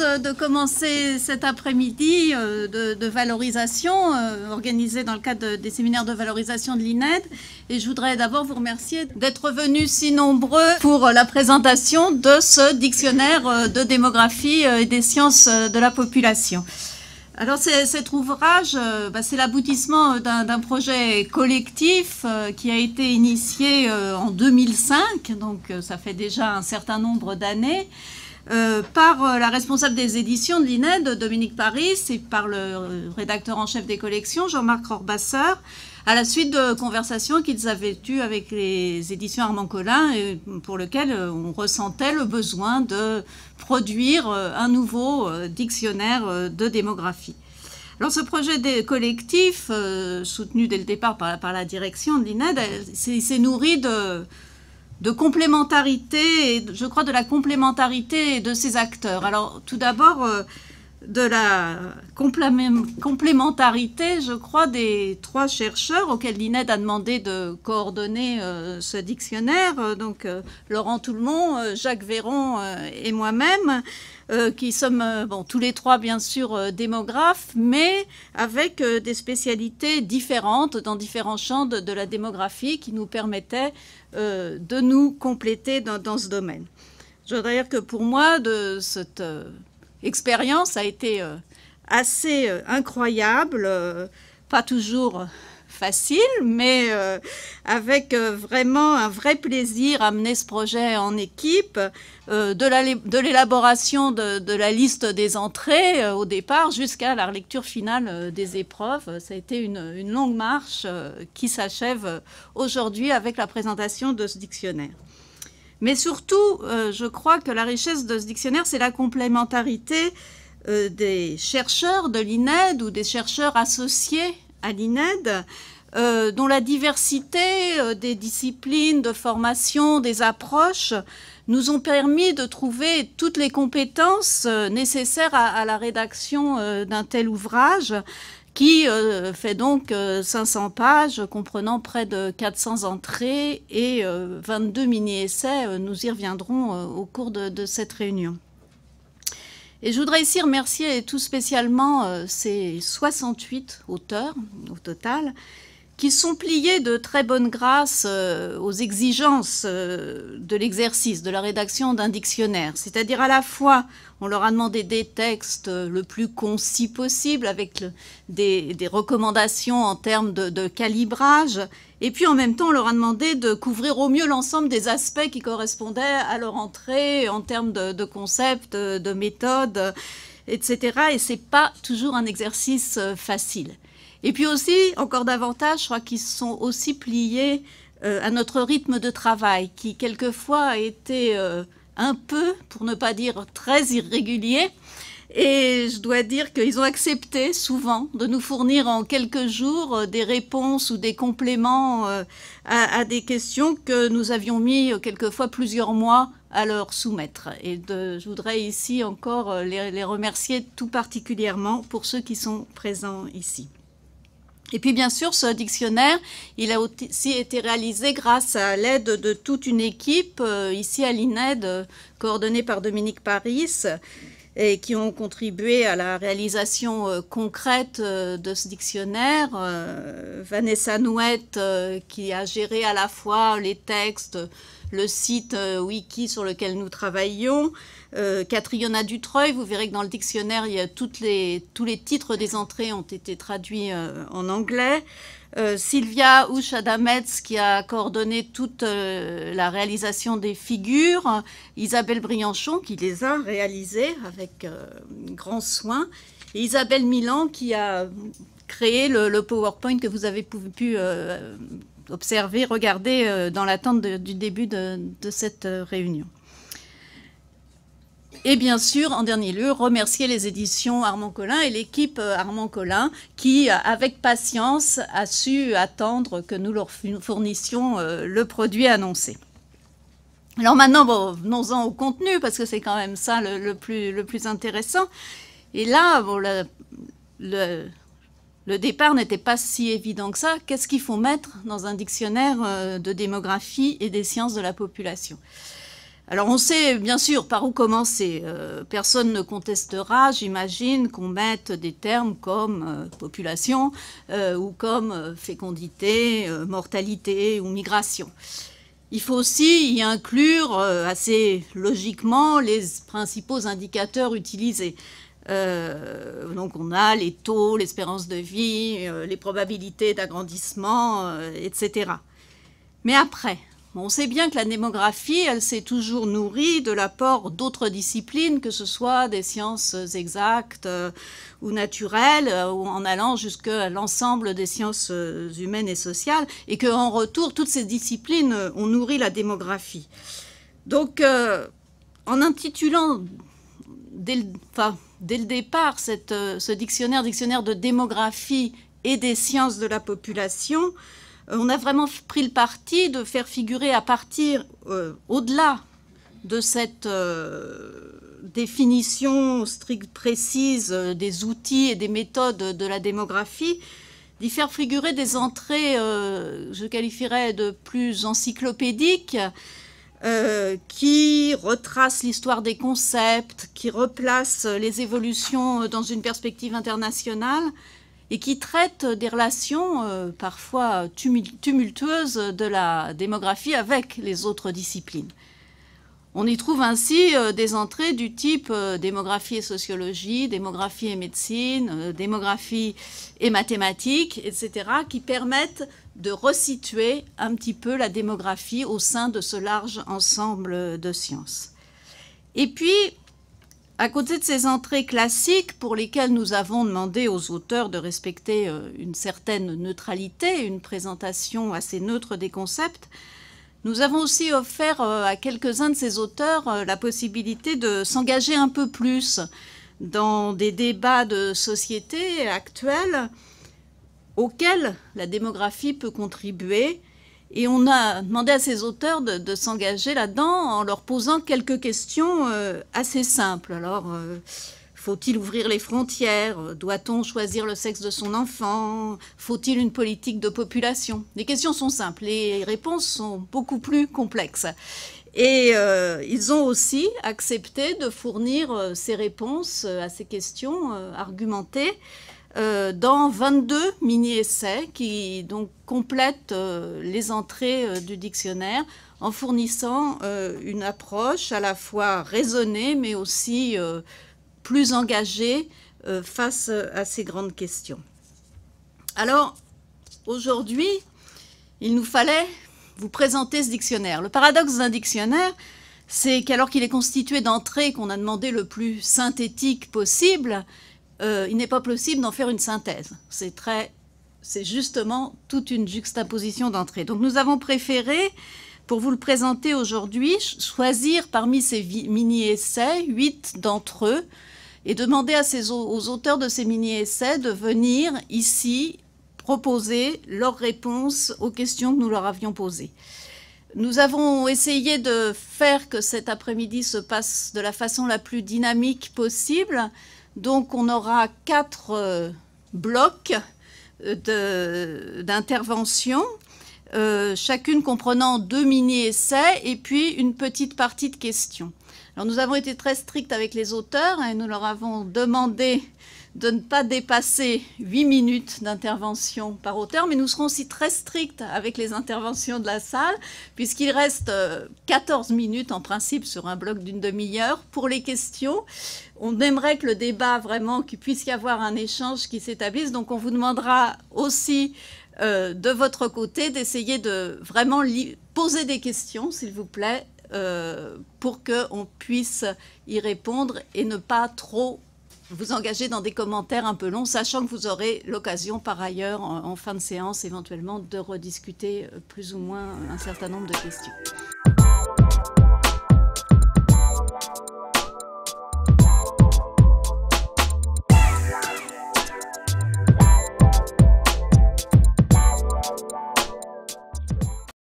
Euh, de commencer cet après-midi euh, de, de, valorisation euh, organisée dans le cadre des séminaires de valorisation de l'INED. Et je voudrais d'abord vous remercier d'être venus si nombreux pour la présentation de ce dictionnaire de démographie et des sciences de la population. Alors cet ouvrage, bah, c'est l'aboutissement d'un projet collectif qui a été initié en 2005, donc ça fait déjà un certain nombre d'années. Euh, par euh, la responsable des éditions de l'INED, Dominique Paris, et par le euh, rédacteur en chef des collections, Jean-Marc Orbasseur, à la suite de conversations qu'ils avaient eues avec les éditions Armand Collin, et pour lesquelles on ressentait le besoin de produire un nouveau dictionnaire de démographie. Alors ce projet collectif, soutenu dès le départ par, par la direction de l'INED, s'est nourri de, de complémentarité je crois de la complémentarité de ces acteurs. Alors tout d'abord, euh, de la complémentarité, je crois, des trois chercheurs auxquels l'INED a demandé de coordonner euh, ce dictionnaire, euh, donc euh, Laurent Toulmont, Jacques Véron et moi-même, qui sommes bon, tous les trois bien sûr démographes, mais avec des spécialités différentes dans différents champs de, la démographie qui nous permettaient de nous compléter dans, dans ce domaine. Je voudrais dire que pour moi, de cette expérience a été euh, assez euh, incroyable, euh, pas toujours facile, mais avec vraiment un vrai plaisir à mener ce projet en équipe, de l'élaboration de, la liste des entrées au départ jusqu'à la lecture finale des épreuves. Ça a été une longue marche qui s'achève aujourd'hui avec la présentation de ce dictionnaire. Mais surtout, euh, je crois que la richesse de ce dictionnaire, c'est la complémentarité euh, des chercheurs de l'INED ou des chercheurs associés à l'INED, euh, dont la diversité des disciplines, de formation, des approches, nous ont permis de trouver toutes les compétences nécessaires à la rédaction d'un tel ouvrage qui euh, fait donc 500 euh, pages comprenant près de 400 entrées et 22 euh, mini-essais. Nous y reviendrons au cours de, de, cette réunion. Et je voudrais ici remercier tout spécialement ces 68 auteurs au total qui sont pliés de très bonne grâce euh, aux exigences euh, de l'exercice, de la rédaction d'un dictionnaire. C'est-à-dire à la fois, on leur a demandé des textes euh, le plus concis possible, avec des, recommandations en termes de, calibrage, et puis en même temps, on leur a demandé de couvrir au mieux l'ensemble des aspects qui correspondaient à leur entrée en termes de, de concepts, de méthodes, etc. Et ce c'est pas toujours un exercice facile. Et puis aussi, encore davantage, je crois qu'ils sont aussi pliés euh, à notre rythme de travail, qui quelquefois a été euh, un peu, pour ne pas dire très irrégulier. Et je dois dire qu'ils ont accepté souvent de nous fournir en quelques jours euh, des réponses ou des compléments à, des questions que nous avions mis quelquefois plusieurs mois à leur soumettre. Et je voudrais ici encore les remercier tout particulièrement pour ceux qui sont présents ici. Et puis bien sûr, ce dictionnaire, il a aussi été réalisé grâce à l'aide de toute une équipe, euh, ici à l'INED, euh, coordonnée par Dominique Paris, et qui ont contribué à la réalisation euh, concrète de ce dictionnaire. Vanessa Nouette, qui a géré à la fois les textes, le site euh, wiki sur lequel nous travaillons. Euh, Catriona Dutreuil, vous verrez que dans le dictionnaire, il toutes les, tous les titres des entrées ont été traduits euh, en anglais. Euh, Sylvia Ouchadametz qui a coordonné toute la réalisation des figures. Isabelle Brianchon qui les a réalisées avec grand soin. Isabelle Milan qui a créé le, PowerPoint que vous avez pu observer, regarder euh, dans l'attente du début de, cette euh, réunion. Et bien sûr, en dernier lieu, remercier les éditions Armand Collin et l'équipe euh, Armand Collin qui, avec patience, a su attendre que nous leur fournissions le produit annoncé. Alors maintenant, venons-en au contenu, parce que c'est quand même ça le, plus, intéressant. Et là, le le départ n'était pas si évident que ça. Qu'est-ce qu'il faut mettre dans un dictionnaire euh, de démographie et des sciences de la population alors on sait bien sûr par où commencer. Euh, personne ne contestera, j'imagine, qu'on mette des termes comme euh, population ou comme fécondité, mortalité ou migration. Il faut aussi y inclure assez logiquement les principaux indicateurs utilisés. Euh, donc on a les taux, l'espérance de vie, euh, les probabilités d'agrandissement, euh, etc. Mais après, on sait bien que la démographie, elle s'est toujours nourrie de l'apport d'autres disciplines, que ce soit des sciences exactes ou naturelles, ou en allant jusqu'à l'ensemble des sciences humaines et sociales, et qu'en retour, toutes ces disciplines ont nourri la démographie. Donc, en intitulant dès le, départ, euh, ce dictionnaire, dictionnaire de démographie et des sciences de la population, euh, on a vraiment pris le parti de faire figurer à partir, euh, au-delà de cette définition stricte, précise des outils et des méthodes de la démographie, d'y faire figurer des entrées, je qualifierais de plus encyclopédiques, euh, qui retrace l'histoire des concepts, qui replace euh, les évolutions euh, dans une perspective internationale et qui traite des relations parfois tumultueuses de la démographie avec les autres disciplines. On y trouve ainsi euh, des entrées du type euh, démographie et sociologie, démographie et médecine, euh, démographie et mathématiques, etc., qui permettent de resituer un petit peu la démographie au sein de ce large ensemble de sciences. Et puis, à côté de ces entrées classiques pour lesquelles nous avons demandé aux auteurs de respecter une certaine neutralité, une présentation assez neutre des concepts, nous avons aussi offert euh, à quelques-uns de ces auteurs euh, la possibilité de s'engager un peu plus dans des débats de société actuels auxquels la démographie peut contribuer. Et on a demandé à ces auteurs de, s'engager là-dedans en leur posant quelques questions euh, assez simples. Alors, faut-il ouvrir les frontières Doit-on choisir le sexe de son enfant Faut-il une politique de population Les questions sont simples, les réponses sont beaucoup plus complexes. Et euh, ils ont aussi accepté de fournir euh, ces réponses euh, à ces questions argumentées dans 22 mini-essais qui donc complètent les entrées du dictionnaire en fournissant une approche à la fois raisonnée mais aussi plus engagés euh, face euh, à ces grandes questions. Alors, aujourd'hui, il nous fallait vous présenter ce dictionnaire. Le paradoxe d'un dictionnaire, c'est qu'alors qu'il est constitué d'entrées qu'on a demandé le plus synthétique possible, euh, il n'est pas possible d'en faire une synthèse. C'est très, c'est justement toute une juxtaposition d'entrées. Donc nous avons préféré, pour vous le présenter aujourd'hui, choisir parmi ces mini-essais, huit d'entre eux, et demander aux auteurs de ces mini-essais de venir ici proposer leurs réponses aux questions que nous leur avions posées. Nous avons essayé de faire que cet après-midi se passe de la façon la plus dynamique possible. Donc on aura quatre euh, blocs euh, d'intervention, euh, chacune comprenant deux mini-essais et puis une petite partie de questions. Alors nous avons été très stricts avec les auteurs et nous leur avons demandé de ne pas dépasser 8 minutes d'intervention par auteur, mais nous serons aussi très stricts avec les interventions de la salle, puisqu'il reste 14 euh, minutes en principe sur un bloc d'une demi-heure pour les questions. On aimerait que le débat vraiment, qu'il puisse y avoir un échange qui s'établisse, donc on vous demandera aussi euh, de votre côté d'essayer de vraiment poser des questions, s'il vous plaît, euh, pour qu'on puisse y répondre et ne pas trop vous engager dans des commentaires un peu longs, sachant que vous aurez l'occasion par ailleurs en fin de séance éventuellement de rediscuter euh, plus ou moins un certain nombre de questions.